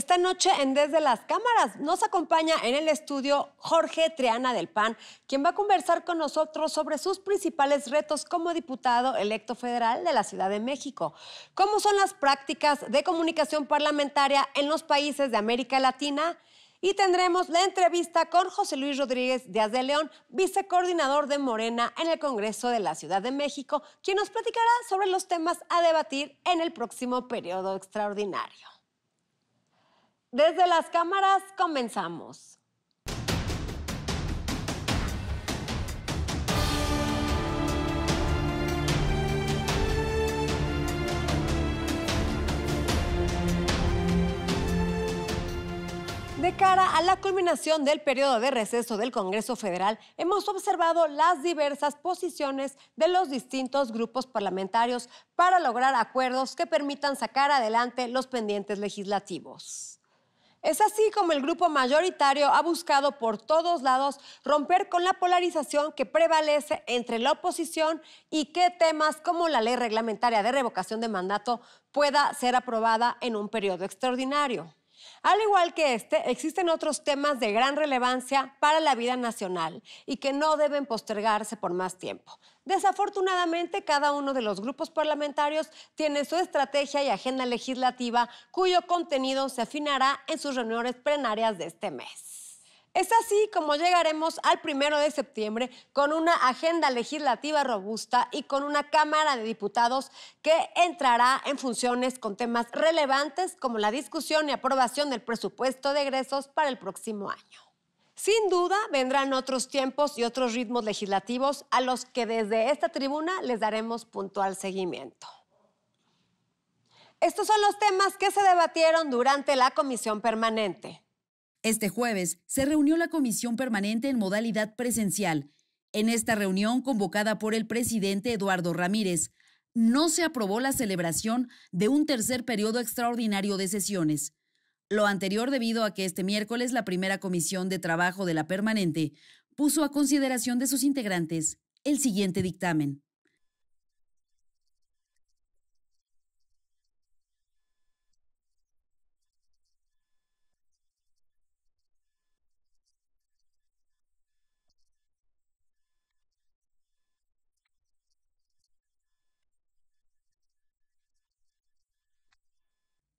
Esta noche en Desde las Cámaras nos acompaña en el estudio Jorge Triana del PAN, quien va a conversar con nosotros sobre sus principales retos como diputado electo federal de la Ciudad de México. ¿Cómo son las prácticas de comunicación parlamentaria en los países de América Latina? Y tendremos la entrevista con José Luis Rodríguez Díaz de León, vicecoordinador de Morena en el Congreso de la Ciudad de México, quien nos platicará sobre los temas a debatir en el próximo periodo extraordinario. Desde las cámaras comenzamos. De cara a la culminación del periodo de receso del Congreso Federal, hemos observado las diversas posiciones de los distintos grupos parlamentarios para lograr acuerdos que permitan sacar adelante los pendientes legislativos. Es así como el grupo mayoritario ha buscado por todos lados romper con la polarización que prevalece entre la oposición y que temas como la ley reglamentaria de revocación de mandato pueda ser aprobada en un periodo extraordinario. Al igual que este, existen otros temas de gran relevancia para la vida nacional y que no deben postergarse por más tiempo. Desafortunadamente, cada uno de los grupos parlamentarios tiene su estrategia y agenda legislativa cuyo contenido se afinará en sus reuniones plenarias de este mes. Es así como llegaremos al primero de septiembre con una agenda legislativa robusta y con una Cámara de Diputados que entrará en funciones con temas relevantes como la discusión y aprobación del presupuesto de egresos para el próximo año. Sin duda vendrán otros tiempos y otros ritmos legislativos a los que desde esta tribuna les daremos puntual seguimiento. Estos son los temas que se debatieron durante la comisión permanente. Este jueves se reunió la comisión permanente en modalidad presencial. En esta reunión, convocada por el presidente Eduardo Ramírez, no se aprobó la celebración de un tercer periodo extraordinario de sesiones. Lo anterior debido a que este miércoles la primera comisión de trabajo de la permanente puso a consideración de sus integrantes el siguiente dictamen.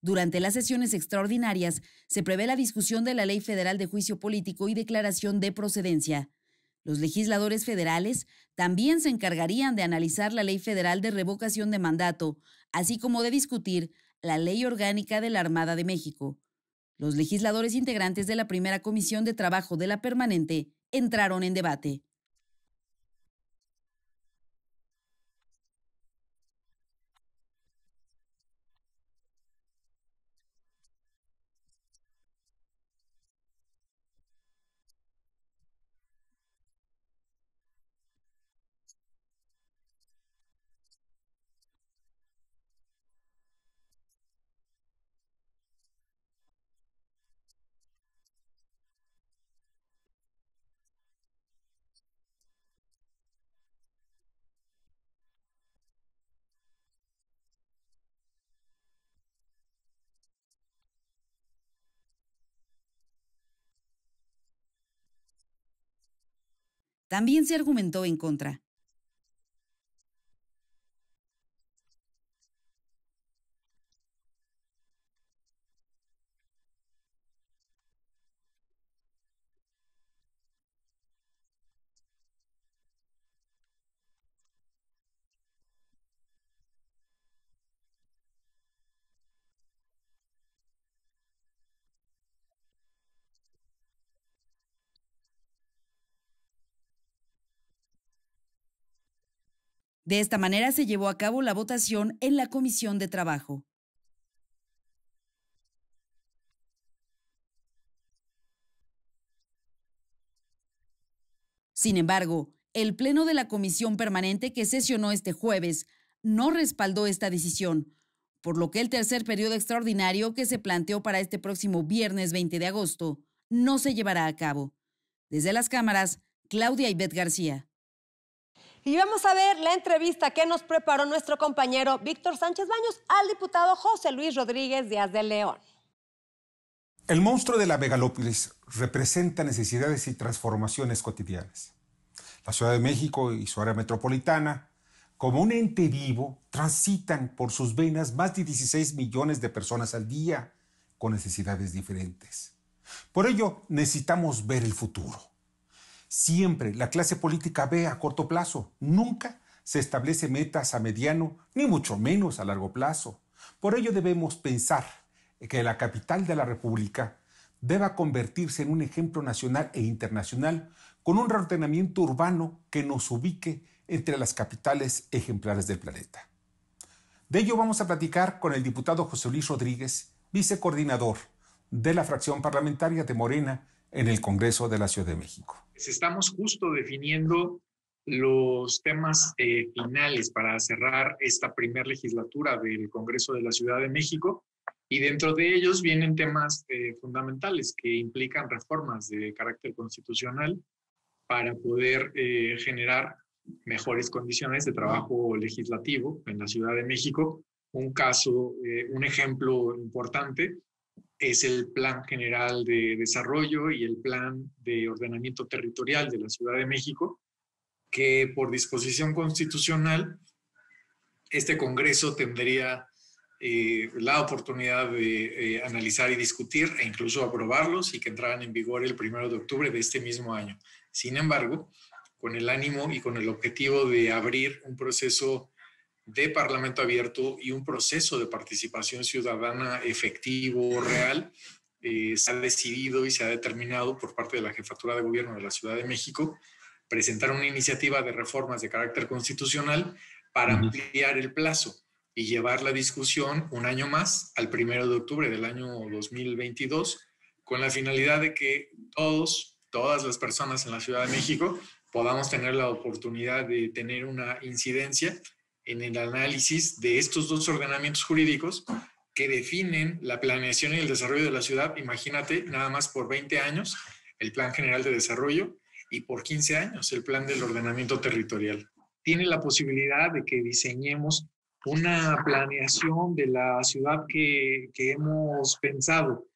Durante las sesiones extraordinarias se prevé la discusión de la Ley Federal de Juicio Político y declaración de procedencia. Los legisladores federales también se encargarían de analizar la Ley Federal de Revocación de Mandato, así como de discutir la Ley Orgánica de la Armada de México. Los legisladores integrantes de la primera Comisión de Trabajo de la Permanente entraron en debate. También se argumentó en contra. De esta manera se llevó a cabo la votación en la Comisión de Trabajo. Sin embargo, el Pleno de la Comisión Permanente que sesionó este jueves no respaldó esta decisión, por lo que el tercer periodo extraordinario que se planteó para este próximo viernes 20 de agosto no se llevará a cabo. Desde las cámaras, Claudia Ibet García. Y vamos a ver la entrevista que nos preparó nuestro compañero Víctor Sánchez Baños al diputado José Luis Rodríguez Díaz de León. El monstruo de la megalópolis representa necesidades y transformaciones cotidianas. La Ciudad de México y su área metropolitana, como un ente vivo, transitan por sus venas más de 16 millones de personas al día con necesidades diferentes. Por ello, necesitamos ver el futuro Siempre la clase política ve a corto plazo, nunca se establece metas a mediano, ni mucho menos a largo plazo. Por ello debemos pensar que la capital de la República deba convertirse en un ejemplo nacional e internacional con un reordenamiento urbano que nos ubique entre las capitales ejemplares del planeta. De ello vamos a platicar con el diputado José Luis Rodríguez, vicecoordinador de la fracción parlamentaria de Morena en el Congreso de la Ciudad de México. Pues estamos justo definiendo los temas eh, finales para cerrar esta primera legislatura del Congreso de la Ciudad de México y dentro de ellos vienen temas eh, fundamentales que implican reformas de carácter constitucional para poder eh, generar mejores condiciones de trabajo legislativo en la Ciudad de México. Un caso, un ejemplo importante es el Plan General de Desarrollo y el Plan de Ordenamiento Territorial de la Ciudad de México, que por disposición constitucional, este Congreso tendría eh, la oportunidad de eh, analizar y discutir e incluso aprobarlos y que entraran en vigor el primero de octubre de este mismo año. Sin embargo, con el ánimo y con el objetivo de abrir un proceso de Parlamento abierto y un proceso de participación ciudadana efectivo, real, eh, se ha decidido y se ha determinado por parte de la Jefatura de Gobierno de la Ciudad de México presentar una iniciativa de reformas de carácter constitucional para ampliar el plazo y llevar la discusión un año más al primero de octubre del año 2022 con la finalidad de que todos, todas las personas en la Ciudad de México podamos tener la oportunidad de tener una incidencia en el análisis de estos dos ordenamientos jurídicos que definen la planeación y el desarrollo de la ciudad, imagínate, nada más por 20 años, el Plan General de Desarrollo y por 15 años el Plan del Ordenamiento Territorial. Tiene la posibilidad de que diseñemos una planeación de la ciudad que, que hemos pensado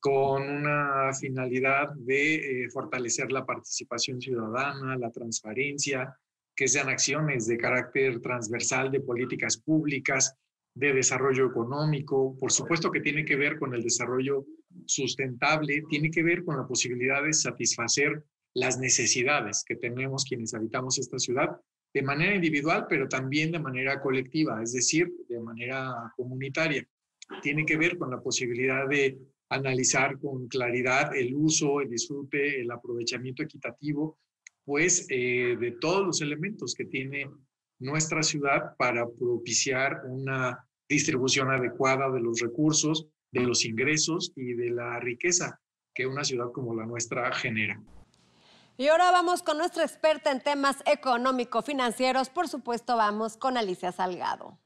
con una finalidad de eh, fortalecer la participación ciudadana, la transparencia, que sean acciones de carácter transversal de políticas públicas, de desarrollo económico, por supuesto que tiene que ver con el desarrollo sustentable, tiene que ver con la posibilidad de satisfacer las necesidades que tenemos quienes habitamos esta ciudad de manera individual, pero también de manera colectiva, es decir, de manera comunitaria. Tiene que ver con la posibilidad de analizar con claridad el uso, el disfrute, el aprovechamiento equitativo pues eh, de todos los elementos que tiene nuestra ciudad para propiciar una distribución adecuada de los recursos, de los ingresos y de la riqueza que una ciudad como la nuestra genera. Y ahora vamos con nuestra experta en temas económico-financieros. Por supuesto, vamos con Alicia Salgado.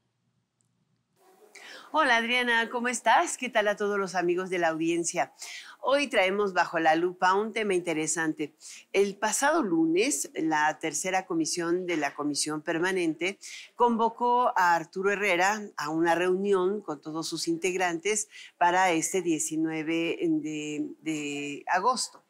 Hola Adriana, ¿cómo estás? ¿Qué tal a todos los amigos de la audiencia? Hoy traemos bajo la lupa un tema interesante. El pasado lunes, la tercera comisión de la Comisión Permanente convocó a Arturo Herrera a una reunión con todos sus integrantes para este 19 de, de agosto.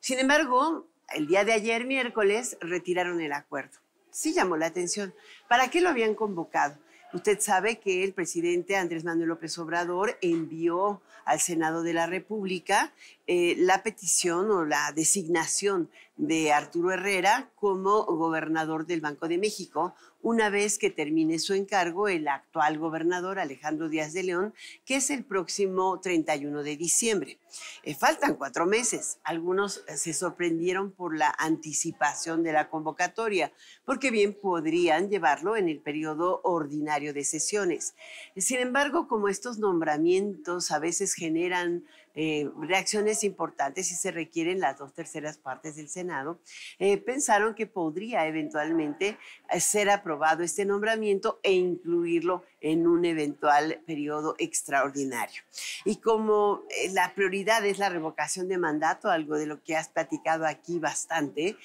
Sin embargo, el día de ayer, miércoles, retiraron el acuerdo. Sí llamó la atención. ¿Para qué lo habían convocado? Usted sabe que el presidente Andrés Manuel López Obrador envió al Senado de la República eh, la petición o la designación de Arturo Herrera como gobernador del Banco de México, una vez que termine su encargo el actual gobernador Alejandro Díaz de León, que es el próximo 31 de diciembre. Eh, faltan cuatro meses. Algunos eh, se sorprendieron por la anticipación de la convocatoria, porque bien podrían llevarlo en el periodo ordinario de sesiones. Sin embargo, como estos nombramientos a veces generan eh, reacciones importantes y se requieren las dos terceras partes del Senado, eh, pensaron que podría eventualmente eh, ser aprobado este nombramiento e incluirlo en un eventual periodo extraordinario. Y como la prioridad es la revocación de mandato, algo de lo que has platicado aquí bastante,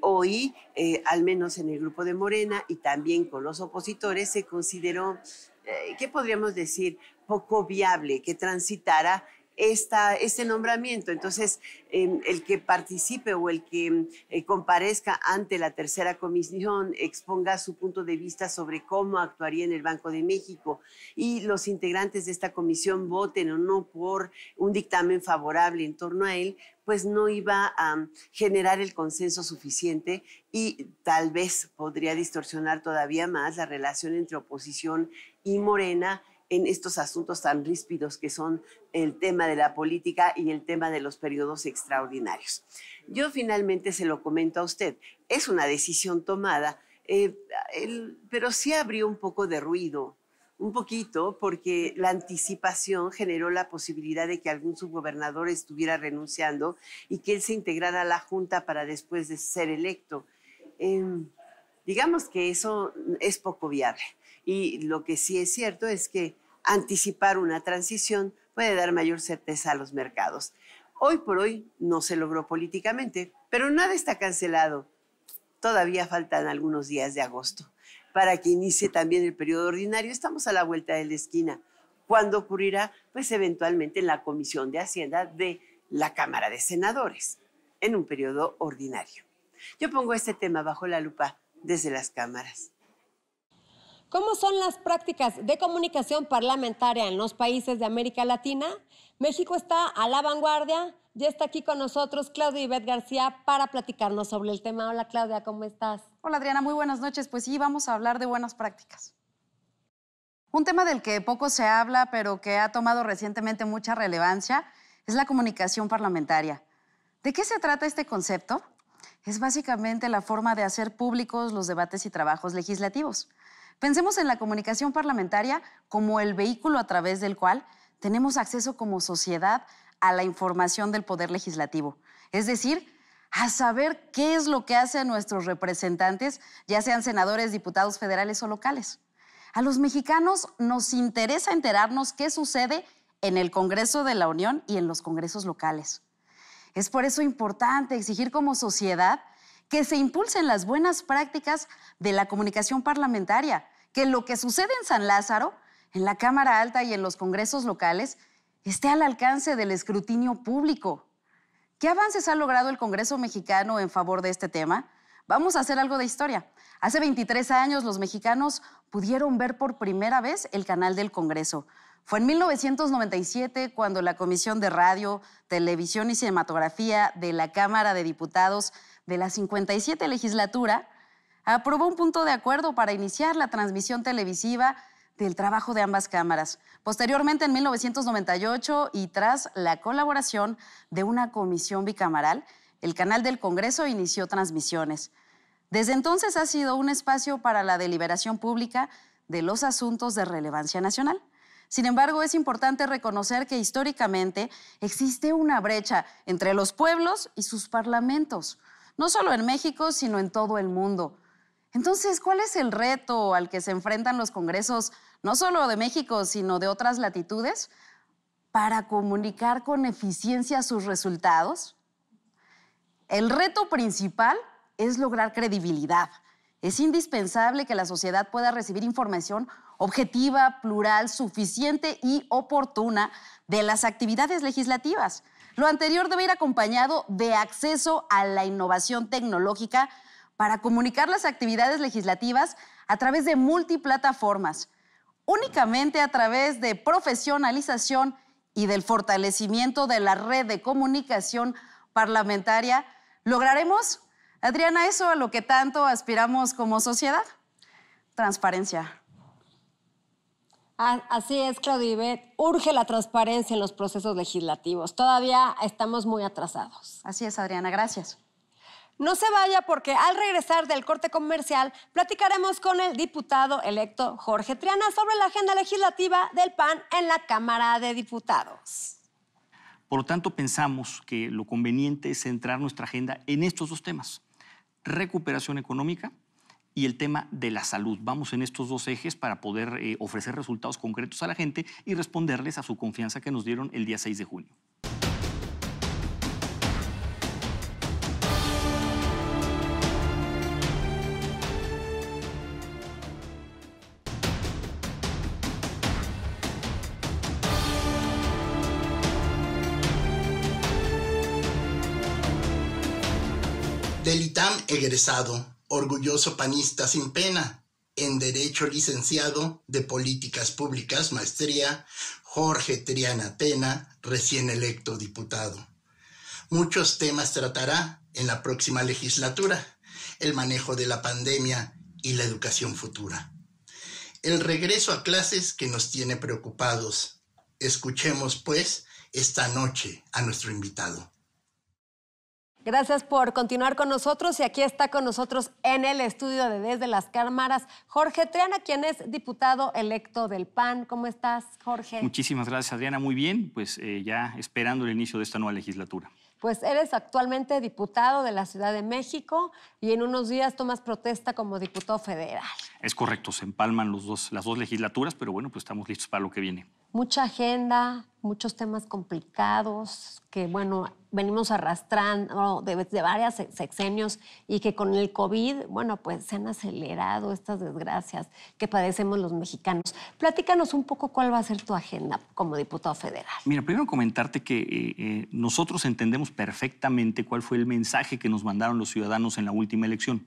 hoy, al menos en el grupo de Morena y también con los opositores, se consideró, ¿qué podríamos decir? poco viable que transitara este nombramiento. Entonces, em, el que participe o el que em, eh, comparezca ante la tercera comisión exponga su punto de vista sobre cómo actuaría en el Banco de México y los integrantes de esta comisión voten o no por un dictamen favorable en torno a él, pues no iba a em, generar el consenso suficiente y tal vez podría distorsionar todavía más la relación entre oposición y Morena en estos asuntos tan ríspidos que son el tema de la política y el tema de los periodos extraordinarios. Yo finalmente se lo comento a usted, es una decisión tomada, eh, pero sí abrió un poco de ruido un poquito porque la anticipación generó la posibilidad de que algún subgobernador estuviera renunciando y que él se integrara a la Junta para después de ser electo. Em, digamos que eso es poco viable. Y lo que sí es cierto es que anticipar una transición puede dar mayor certeza a los mercados. Hoy por hoy no se logró políticamente, pero nada está cancelado. Todavía faltan algunos días de agosto para que inicie también el periodo ordinario. Estamos a la vuelta de la esquina. ¿Cuándo ocurrirá? Pues eventualmente en la Comisión de Hacienda de la Cámara de Senadores, en un periodo ordinario. Yo pongo este tema bajo la lupa desde las cámaras. ¿Cómo son las prácticas de comunicación parlamentaria en los países de América Latina? México está a la vanguardia. Ya está aquí con nosotros Claudia Ivette García para platicarnos sobre el tema. Hola Claudia, ¿cómo estás? Hola Adriana, muy buenas noches. Pues sí, vamos a hablar de buenas prácticas. Un tema del que poco se habla, pero que ha tomado recientemente mucha relevancia, es la comunicación parlamentaria. ¿De qué se trata este concepto? Es básicamente la forma de hacer públicos los debates y trabajos legislativos. Pensemos en la comunicación parlamentaria como el vehículo a través del cual tenemos acceso como sociedad a la información del Poder Legislativo, es decir, a saber qué es lo que hacen nuestros representantes, ya sean senadores, diputados federales o locales. A los mexicanos nos interesa enterarnos qué sucede en el Congreso de la Unión y en los Congresos locales. Es por eso importante exigir como sociedad que se impulsen las buenas prácticas de la comunicación parlamentaria, que lo que sucede en San Lázaro, en la Cámara Alta y en los congresos locales, esté al alcance del escrutinio público. ¿Qué avances ha logrado el Congreso mexicano en favor de este tema? Vamos a hacer algo de historia. Hace 23 años los mexicanos pudieron ver por primera vez el canal del Congreso. Fue en 1997 cuando la Comisión de Radio, Televisión y Cinematografía de la Cámara de Diputados de la 57 legislatura aprobó un punto de acuerdo para iniciar la transmisión televisiva del trabajo de ambas cámaras. Posteriormente, en 1998, y tras la colaboración de una comisión bicameral, el canal del Congreso inició transmisiones. Desde entonces ha sido un espacio para la deliberación pública de los asuntos de relevancia nacional. Sin embargo, es importante reconocer que históricamente existe una brecha entre los pueblos y sus parlamentos, no solo en México, sino en todo el mundo. Entonces, ¿cuál es el reto al que se enfrentan los congresos, no solo de México, sino de otras latitudes, para comunicar con eficiencia sus resultados? El reto principal es lograr credibilidad. Es indispensable que la sociedad pueda recibir información objetiva, plural, suficiente y oportuna de las actividades legislativas. Lo anterior debe ir acompañado de acceso a la innovación tecnológica para comunicar las actividades legislativas a través de multiplataformas. Únicamente a través de profesionalización y del fortalecimiento de la red de comunicación parlamentaria, lograremos, Adriana, eso a lo que tanto aspiramos como sociedad, transparencia. Ah, así es, Claudibet. Urge la transparencia en los procesos legislativos. Todavía estamos muy atrasados. Así es, Adriana. Gracias. No se vaya porque al regresar del corte comercial platicaremos con el diputado electo Jorge Triana sobre la agenda legislativa del PAN en la Cámara de Diputados. Por lo tanto, pensamos que lo conveniente es centrar nuestra agenda en estos dos temas, recuperación económica y el tema de la salud. Vamos en estos dos ejes para poder eh, ofrecer resultados concretos a la gente y responderles a su confianza que nos dieron el día 6 de junio. egresado, orgulloso panista sin pena, en Derecho licenciado de Políticas Públicas, maestría, Jorge Triana Tena, recién electo diputado. Muchos temas tratará en la próxima legislatura, el manejo de la pandemia y la educación futura. El regreso a clases que nos tiene preocupados. Escuchemos, pues, esta noche a nuestro invitado. Gracias por continuar con nosotros y aquí está con nosotros en el estudio de Desde las Cámaras Jorge Triana, quien es diputado electo del PAN. ¿Cómo estás, Jorge? Muchísimas gracias, Adriana. Muy bien, pues eh, ya esperando el inicio de esta nueva legislatura. Pues eres actualmente diputado de la Ciudad de México y en unos días tomas protesta como diputado federal. Es correcto, se empalman las dos legislaturas, pero bueno, pues estamos listos para lo que viene mucha agenda, muchos temas complicados que, bueno, venimos arrastrando de, de varios sexenios y que con el COVID, bueno, pues se han acelerado estas desgracias que padecemos los mexicanos. Platícanos un poco cuál va a ser tu agenda como diputado federal. Mira, primero comentarte que eh, eh, nosotros entendemos perfectamente cuál fue el mensaje que nos mandaron los ciudadanos en la última elección.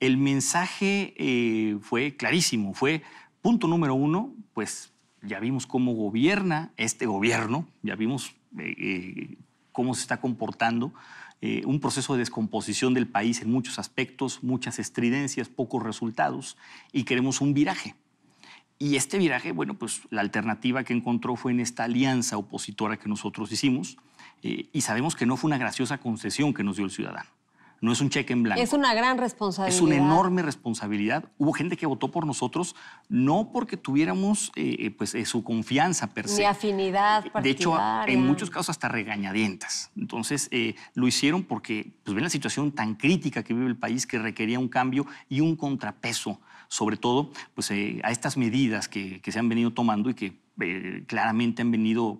El mensaje eh, fue clarísimo, fue punto número uno, pues ya vimos cómo gobierna este gobierno, ya vimos eh, eh, cómo se está comportando, eh, un proceso de descomposición del país en muchos aspectos, muchas estridencias, pocos resultados, y queremos un viraje. Y este viraje, bueno, pues la alternativa que encontró fue en esta alianza opositora que nosotros hicimos, y sabemos que no fue una graciosa concesión que nos dio el ciudadano no es un cheque en blanco. Es una gran responsabilidad. Es una enorme responsabilidad. Hubo gente que votó por nosotros no porque tuviéramos eh, eh, pues, eh, su confianza per se. Ni afinidad De hecho, en muchos casos hasta regañadientas. Entonces, lo hicieron porque pues, ven la situación tan crítica que vive el país que requería un cambio y un contrapeso, sobre todo pues, a estas medidas que, se han venido tomando y que claramente han venido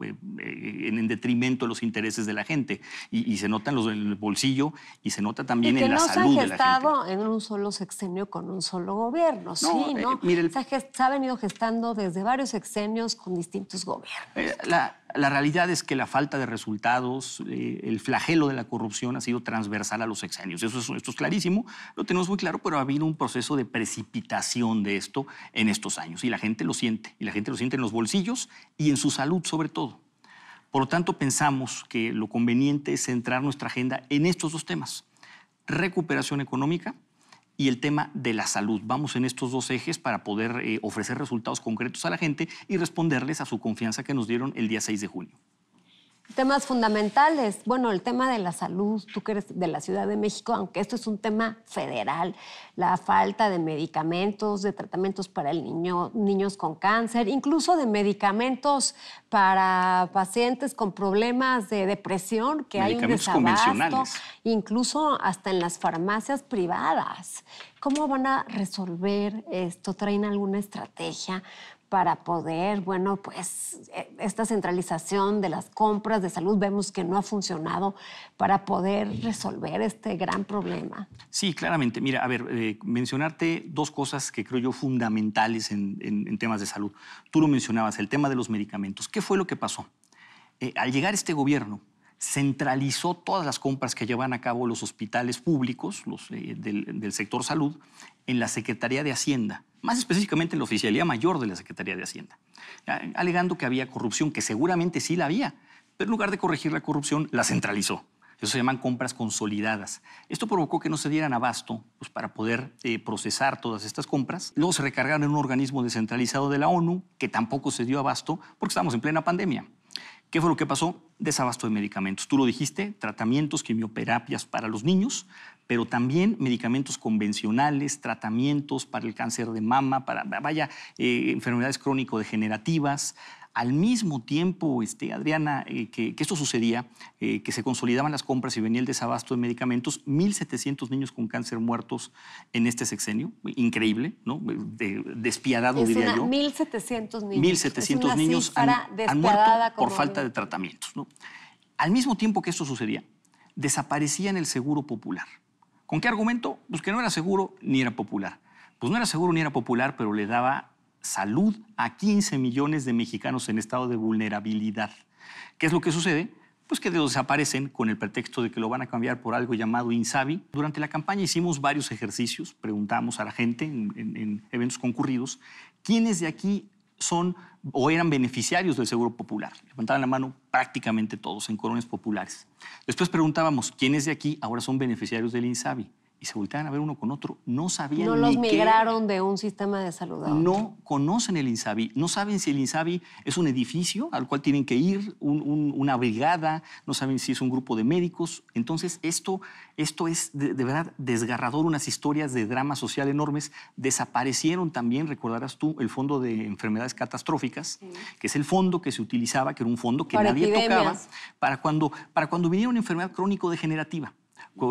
eh, en detrimento de los intereses de la gente. Y, se nota en, los, en, bolsillo y se nota también en la salud de no se ha gestado en un solo sexenio con un solo gobierno, sí, eh, ¿no? se, ha venido gestando desde varios sexenios con distintos gobiernos. Eh, la, realidad es que la falta de resultados, el flagelo de la corrupción ha sido transversal a los sexenios. Eso es, esto es clarísimo, lo tenemos muy claro, pero ha habido un proceso de precipitación de esto en estos años y la gente lo siente, y la gente lo siente en los bolsillos y en su salud sobre todo. Por lo tanto, pensamos que lo conveniente es centrar nuestra agenda en estos dos temas, recuperación económica y el tema de la salud. Vamos en estos dos ejes para poder eh, ofrecer resultados concretos a la gente y responderles a su confianza que nos dieron el día 6 de junio. Temas fundamentales. Bueno, el tema de la salud, tú que eres de la Ciudad de México, aunque esto es un tema federal, la falta de medicamentos, de tratamientos para el niño, niños con cáncer, incluso de medicamentos para pacientes con problemas de depresión, que hay un desabasto, incluso hasta en las farmacias privadas. ¿Cómo van a resolver esto? ¿Traen alguna estrategia? para poder, bueno, pues e, esta centralización de las compras de salud vemos que no ha funcionado para poder resolver este gran problema. Sí, claramente. Mira, a ver, eh, mencionarte dos cosas que creo yo fundamentales en, temas de salud. Tú lo mencionabas, el tema de los medicamentos. ¿Qué fue lo que pasó? Eh, al llegar este gobierno, centralizó todas las compras que llevan a cabo los hospitales públicos los, eh, del sector salud en la Secretaría de Hacienda más específicamente la Oficialía Mayor de la Secretaría de Hacienda, alegando que había corrupción, que seguramente sí la había, pero en lugar de corregir la corrupción, la centralizó. Eso se llaman compras consolidadas. Esto provocó que no se dieran abasto pues, para poder eh, procesar todas estas compras. Luego se recargaron en un organismo descentralizado de la ONU que tampoco se dio abasto porque estábamos en plena pandemia. ¿Qué fue lo que pasó? Desabasto de medicamentos. Tú lo dijiste, tratamientos, quimioterapias para los niños, pero también medicamentos convencionales, tratamientos para el cáncer de mama, para, vaya, eh, enfermedades crónico-degenerativas. Al mismo tiempo, este, Adriana, eh, que, esto sucedía, eh, que se consolidaban las compras y venía el desabasto de medicamentos, 1.700 niños con cáncer muertos en este sexenio, increíble, ¿no? De, despiadado, diría 1.700 niños. 1.700 niños han, muerto por falta de tratamientos, ¿no? Al mismo tiempo que esto sucedía, desaparecían el seguro popular. ¿Con qué argumento? Pues que no era seguro ni era popular. Pues no era seguro ni era popular, pero le daba salud a 15 millones de mexicanos en estado de vulnerabilidad. ¿Qué es lo que sucede? Pues que desaparecen con el pretexto de que lo van a cambiar por algo llamado Insabi. Durante la campaña hicimos varios ejercicios, preguntamos a la gente en, en eventos concurridos, ¿quiénes de aquí son o eran beneficiarios del Seguro Popular. Levantaban la mano prácticamente todos en corones populares. Después preguntábamos, ¿quiénes de aquí ahora son beneficiarios del INSABI? y se volteaban a ver uno con otro. No sabían No los migraron de un sistema de salud No conocen el INSABI. No saben si el INSABI es un edificio al cual tienen que ir, una brigada, no saben si es un grupo de médicos. Entonces, esto, esto es de, verdad desgarrador, unas historias de drama social enormes. Desaparecieron también, recordarás tú, el Fondo de Enfermedades Catastróficas, que es el fondo que se utilizaba, que era un fondo que nadie tocaba, para cuando, para cuando viniera una enfermedad crónico-degenerativa.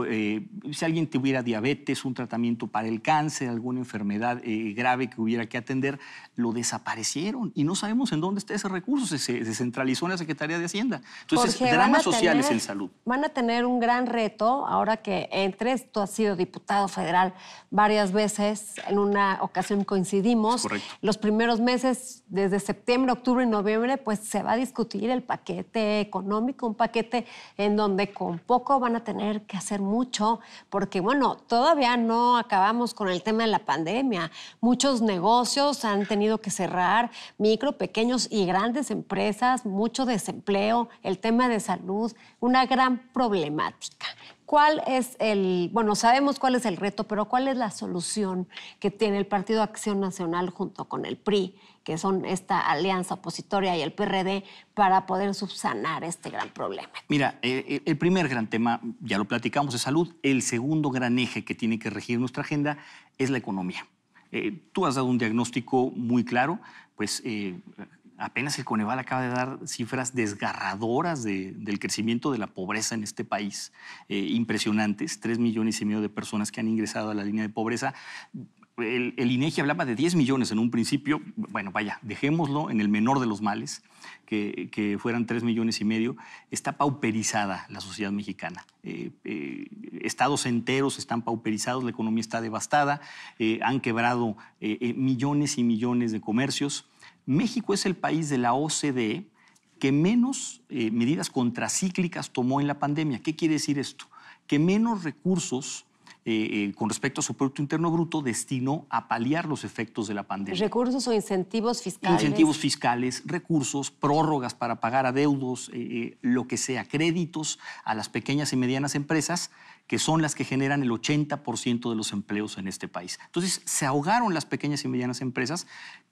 Eh, si alguien tuviera diabetes, un tratamiento para el cáncer, alguna enfermedad eh, grave que hubiera que atender, lo desaparecieron y no sabemos en dónde está ese recurso, se, se descentralizó en la Secretaría de Hacienda. Entonces, dramas sociales en salud. Van a tener un gran reto ahora que entre esto ha sido diputado federal varias veces, en una ocasión coincidimos. Los primeros meses, desde septiembre, octubre y noviembre, pues se va a discutir el paquete económico, un paquete en donde con poco van a tener que hacer mucho, porque bueno, todavía no acabamos con el tema de la pandemia. Muchos negocios han tenido que cerrar, micro, pequeños y grandes empresas, mucho desempleo, el tema de salud, una gran problemática. ¿Cuál es el, bueno, sabemos cuál es el reto, pero cuál es la solución que tiene el Partido Acción Nacional junto con el PRI, que son esta alianza opositoria y el PRD, para poder subsanar este gran problema? Mira, eh, eh, el primer gran tema, ya lo platicamos, es salud. El segundo gran eje que tiene que regir nuestra agenda es la economía. Eh, tú has dado un diagnóstico muy claro, pues Apenas el Coneval acaba de dar cifras desgarradoras del crecimiento de la pobreza en este país, eh, impresionantes, Tres millones y medio de personas que han ingresado a la línea de pobreza. El, INEGI hablaba de 10 millones en un principio, bueno, vaya, dejémoslo en el menor de los males, que, fueran tres millones y medio, está pauperizada la sociedad mexicana. Eh, eh, estados enteros están pauperizados, la economía está devastada, han quebrado millones y millones de comercios. México es el país de la OCDE que menos eh, medidas contracíclicas tomó en la pandemia. ¿Qué quiere decir esto? Que menos recursos eh, eh, con respecto a su Producto Interno Bruto destinó a paliar los efectos de la pandemia. ¿Recursos o incentivos fiscales? Incentivos fiscales, recursos, prórrogas para pagar adeudos, lo que sea, créditos a las pequeñas y medianas empresas que son las que generan el 80% de los empleos en este país. Entonces, se ahogaron las pequeñas y medianas empresas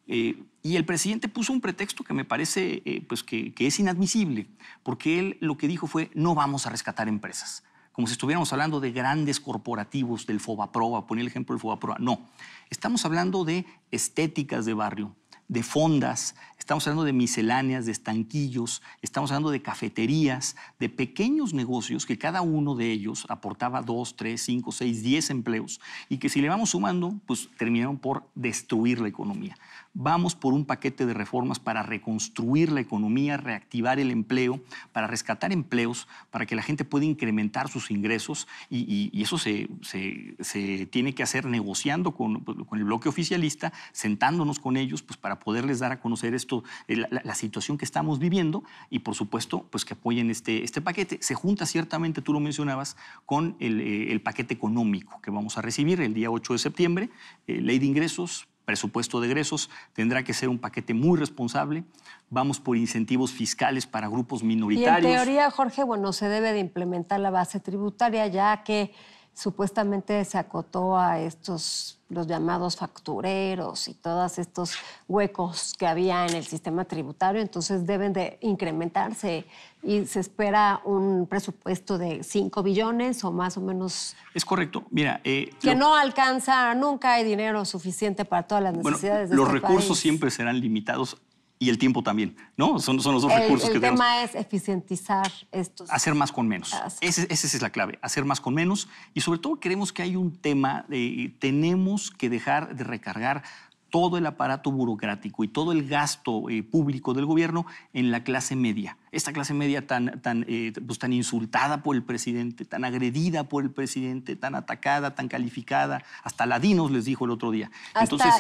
eh, y el presidente puso un pretexto que me parece eh, pues que, que es inadmisible, porque él lo que dijo fue, no vamos a rescatar empresas como si estuviéramos hablando de grandes corporativos, del Fobaproa, poner el ejemplo del Fobaproa. No, estamos hablando de estéticas de barrio, de fondas, estamos hablando de misceláneas, de estanquillos, estamos hablando de cafeterías, de pequeños negocios que cada uno de ellos aportaba dos, tres, cinco, seis, diez empleos y que si le vamos sumando, pues terminaron por destruir la economía. Vamos por un paquete de reformas para reconstruir la economía, reactivar el empleo, para rescatar empleos, para que la gente pueda incrementar sus ingresos y, eso se, tiene que hacer negociando pues, con, el bloque oficialista, sentándonos con ellos pues, para poderles dar a conocer esto, eh, la, situación que estamos viviendo y por supuesto pues, que apoyen este, este paquete. Se junta ciertamente, tú lo mencionabas, con el, eh, paquete económico que vamos a recibir el día 8 de septiembre, eh, ley de ingresos, presupuesto de egresos, tendrá que ser un paquete muy responsable. Vamos por incentivos fiscales para grupos minoritarios. en teoría, Jorge, bueno, se debe de implementar la base tributaria ya que supuestamente se acotó a estos, los llamados factureros y todos estos huecos que había en el sistema tributario, entonces deben de incrementarse y se espera un presupuesto de 5 billones o más o menos. Es correcto, mira. Eh, que no alcanza, nunca hay dinero suficiente para todas las necesidades. los este recursos siempre serán limitados y el tiempo también, ¿no? Son, los dos recursos que tenemos. El tema es eficientizar estos. Hacer más con menos. Ah, esa es la clave, hacer más con menos. Y sobre todo creemos que hay un tema, de, tenemos que dejar de recargar todo el aparato burocrático y todo el gasto eh, público del gobierno en la clase media. Esta clase media tan, tan, eh, pues, tan insultada por el presidente, tan agredida por el presidente, tan atacada, tan calificada, hasta ladinos les dijo el otro día.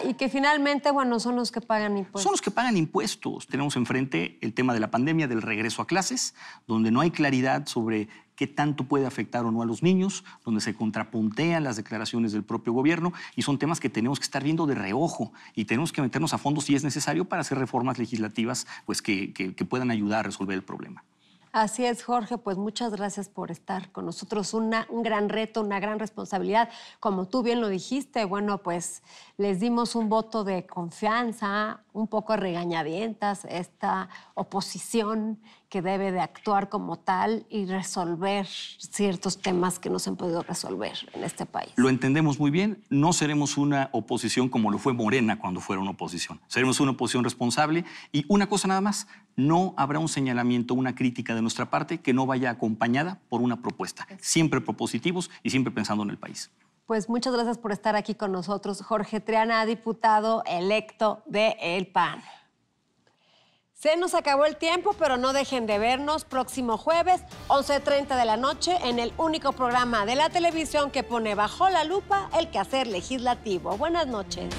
y que finalmente, bueno, son los que pagan impuestos. Son los que pagan impuestos. Tenemos enfrente el tema de la pandemia, del regreso a clases, donde no hay claridad sobre qué tanto puede afectar o no a los niños, donde se contrapuntean las declaraciones del propio gobierno y son temas que tenemos que estar viendo de reojo y tenemos que meternos a fondo si es necesario para hacer reformas legislativas pues, que puedan ayudar a resolver el problema. Así es, Jorge, pues muchas gracias por estar con nosotros. un gran reto, una gran responsabilidad. Como tú bien lo dijiste, bueno, pues les dimos un voto de confianza, un poco regañadientas, esta oposición que debe de actuar como tal y resolver ciertos temas que no se han podido resolver en este país. Lo entendemos muy bien, no seremos una oposición como lo fue Morena cuando fuera una oposición, seremos una oposición responsable y una cosa nada más, no habrá un señalamiento, una crítica de nuestra parte que no vaya acompañada por una propuesta. Siempre propositivos y siempre pensando en el país. Pues muchas gracias por estar aquí con nosotros, Jorge Triana, diputado electo de El PAN. Se nos acabó el tiempo, pero no dejen de vernos próximo jueves, 11.30 de la noche, en el único programa de la televisión que pone bajo la lupa el quehacer legislativo. Buenas noches.